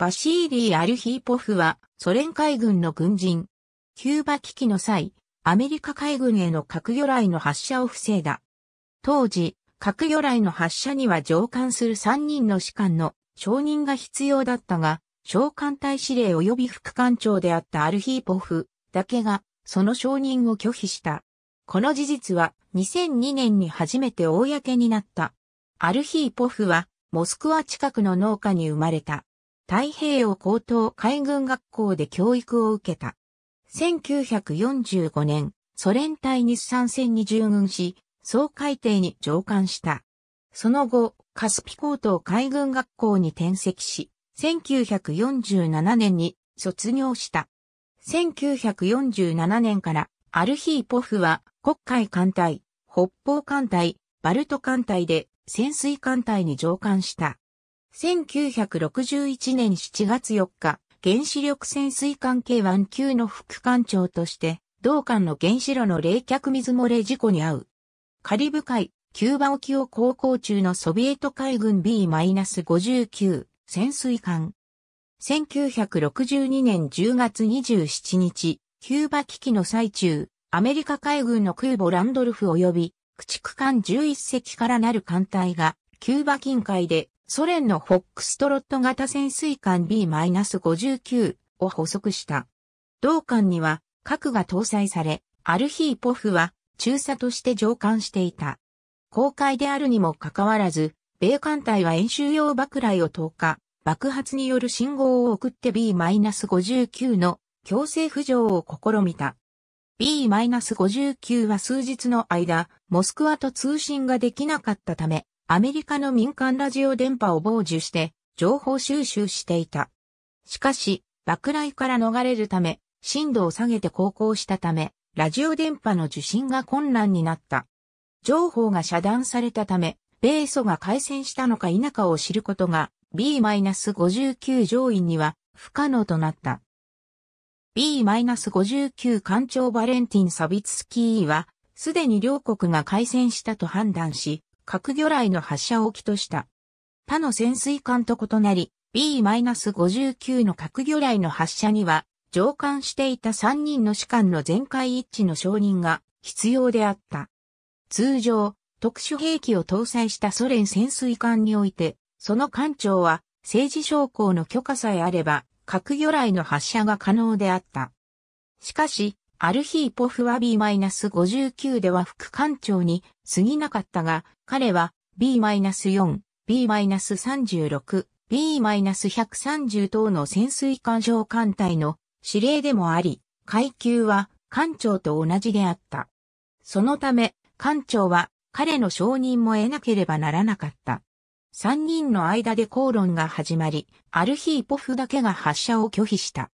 バシーリー・アルヒーポフは、ソ連海軍の軍人。キューバ危機の際、アメリカ海軍への核魚雷の発射を防いだ。当時、核魚雷の発射には上官する3人の士官の承認が必要だったが、召喚隊司令及び副官長であったアルヒーポフだけが、その承認を拒否した。この事実は2002年に初めて公になった。アルヒーポフは、モスクワ近くの農家に生まれた。太平洋高等海軍学校で教育を受けた。1945年、ソ連隊日産戦に従軍し、総海艇に上官した。その後、カスピ高等海軍学校に転籍し、1947年に卒業した。1947年からアルヒーポフは国海艦隊、北方艦隊、バルト艦隊で潜水艦隊に上官した。1961年7月4日、原子力潜水艦 K1 級の副艦長として、同艦の原子炉の冷却水漏れ事故に遭う。カリブ海、キューバ沖を航行中のソビエト海軍 B-59 潜水艦。1962年10月27日、キューバ危機の最中、アメリカ海軍の空母ランドルフ及び、駆逐艦11隻からなる艦隊がキューバ近海でソ連のフォックストロット型潜水艦 B-59 を捕捉した。同艦には核が搭載され、アルヒーポフは中佐として上艦していた。公開であるにもかかわらず、米艦隊は演習用爆雷を投下、爆発による信号を送って B-59 の強制浮上を試みた。B-59 は数日の間、モスクワと通信ができなかったため、アメリカの民間ラジオ電波を傍受して情報収集していた。しかし、爆雷から逃れるため、震度を下げて航行したため、ラジオ電波の受信が困難になった。情報が遮断されたため、米ソが開戦したのか否かを知ることが B-59 上位には不可能となった。B-59 艦長バレンティン・サビツスキーは、すでに両国が開戦したと判断し、核魚雷の発射を起とした。他の潜水艦と異なり、B-59 の核魚雷の発射には、上艦していた3人の士官の全会一致の承認が必要であった。通常、特殊兵器を搭載したソ連潜水艦において、その艦長は政治将校の許可さえあれば、核魚雷の発射が可能であった。しかし、アルヒーポフは B-59 では副艦長に過ぎなかったが、彼は B-4、B-36、B-130 等の潜水艦上艦隊の指令でもあり、階級は艦長と同じであった。そのため、艦長は彼の承認も得なければならなかった。三人の間で口論が始まり、アルヒーポフだけが発射を拒否した。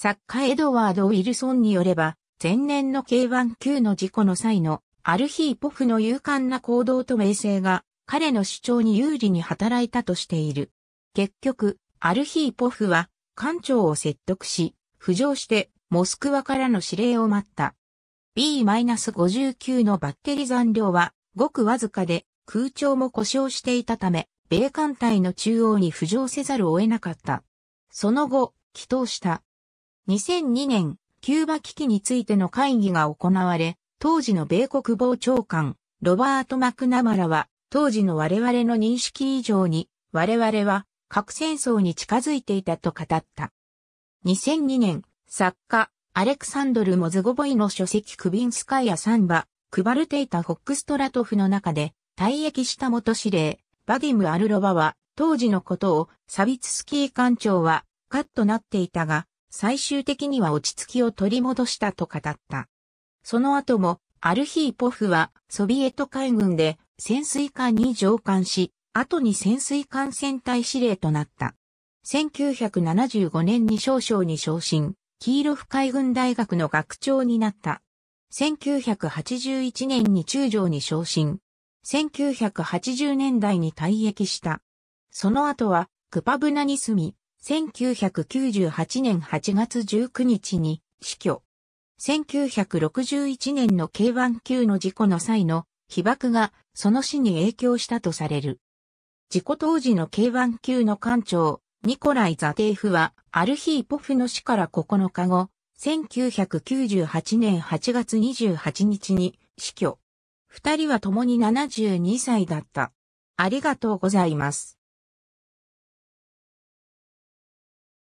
作家エドワード・ウィルソンによれば、前年の K1 級の事故の際のアルヒーポフの勇敢な行動と名声が彼の主張に有利に働いたとしている。結局、アルヒーポフは艦長を説得し、浮上してモスクワからの指令を待った。B-59 のバッテリー残量はごくわずかで空調も故障していたため、米艦隊の中央に浮上せざるを得なかった。その後、祈祷した。2002年、キューバ危機についての会議が行われ、当時の米国防長官、ロバート・マクナマラは、当時の我々の認識以上に、我々は核戦争に近づいていたと語った。2002年、作家、アレクサンドル・モズゴボイの書籍クビンスカイア・サンバ、クバルテイタ・ホックストラトフの中で、退役した元司令、バディム・アルロバは、当時のことを、サビツスキー艦長は、カッとなっていたが、最終的には落ち着きを取り戻したと語った。その後も、アルヒーポフはソビエト海軍で潜水艦に乗艦し、後に潜水艦船隊司令となった。1975年に少将に昇進、キーロフ海軍大学の学長になった。1981年に中将に昇進。1980年代に退役した。その後は、クパブナに住み、1998年8月19日に死去。1961年の K1 級の事故の際の被爆がその死に影響したとされる。事故当時の K1 級の艦長、ニコライ・ザテーフは、アルヒーポフの死から9日後、1998年8月28日に死去。二人は共に72歳だった。ありがとうございます。